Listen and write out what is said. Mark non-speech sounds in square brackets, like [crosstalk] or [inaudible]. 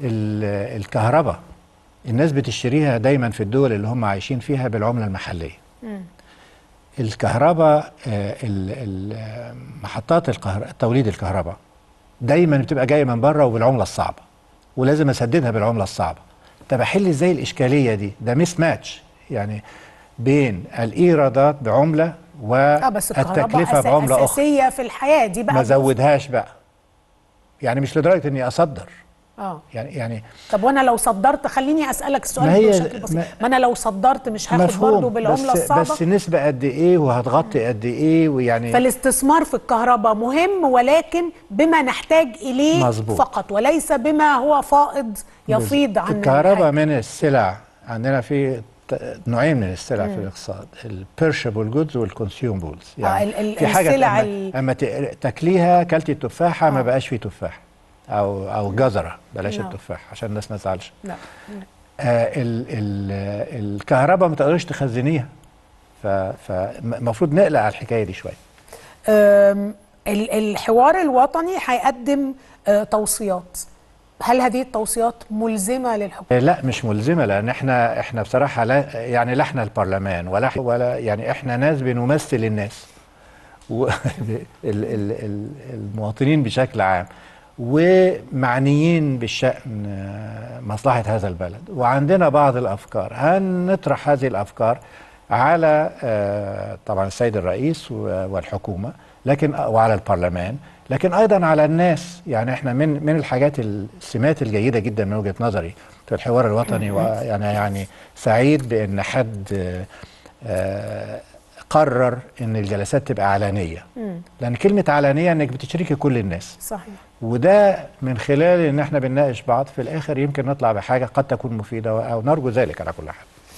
الكهرباء الناس بتشتريها دايما في الدول اللي هم عايشين فيها بالعملة المحلية م. الكهرباء آه، محطات توليد الكهرباء دايما بتبقى جايه من بره وبالعمله الصعبه ولازم اسددها بالعمله الصعبه طب احل ازاي الاشكاليه دي ده ميس ماتش يعني بين الايرادات بعمله والتكلفه آه بعمله أساسية اخرى اساسيه في الحياه دي بقى ما زودهاش بقى يعني مش لدرجه اني اصدر اه يعني يعني طب وانا لو صدرت خليني اسالك السؤال ما بشكل بسيط ما, ما انا لو صدرت مش هاخد برضه بالعمله بس الصعبه بس نسبه قد ايه وهتغطي قد ايه ويعني فالاستثمار في الكهرباء مهم ولكن بما نحتاج اليه مزبوط. فقط وليس بما هو فائض يفيض عن الكهرباء من السلع عندنا في نوعين من السلع في الاقتصاد البيرشبل جودز والكونسيومبلز يعني آه ال ال في حاجه السلع اما, ال... تاكليها كلتي التفاحه آه. ما بقاش في تفاحه او او جزره بلاش نعم. التفاح عشان الناس ما تزعلش نعم آه ال ال الكهرباء ما تقدريش تخزنيها فالمفروض نقلق على الحكايه دي شويه الحوار الوطني هيقدم آه، توصيات هل هذه التوصيات ملزمه للحكومه؟ لا مش ملزمه لان احنا احنا بصراحه لا يعني لا احنا البرلمان ولا ولا يعني احنا ناس بنمثل الناس [laughs] المواطنين بشكل عام ومعنيين بالشأن آه، مصلحة هذا البلد وعندنا بعض الأفكار هنطرح هذه الأفكار على آه، طبعا السيد الرئيس والحكومة لكن وعلى البرلمان لكن أيضا على الناس يعني احنا من من الحاجات السمات الجيدة جدا من وجهة نظري في الحوار الوطني وأنا يعني سعيد بأن حد آه، قرر ان الجلسات تبقى علانيه مم. لان كلمه علانيه انك بتشركي كل الناس صحيح وده من خلال ان احنا بنناقش بعض في الاخر يمكن نطلع بحاجه قد تكون مفيده او نرجو ذلك على كل حال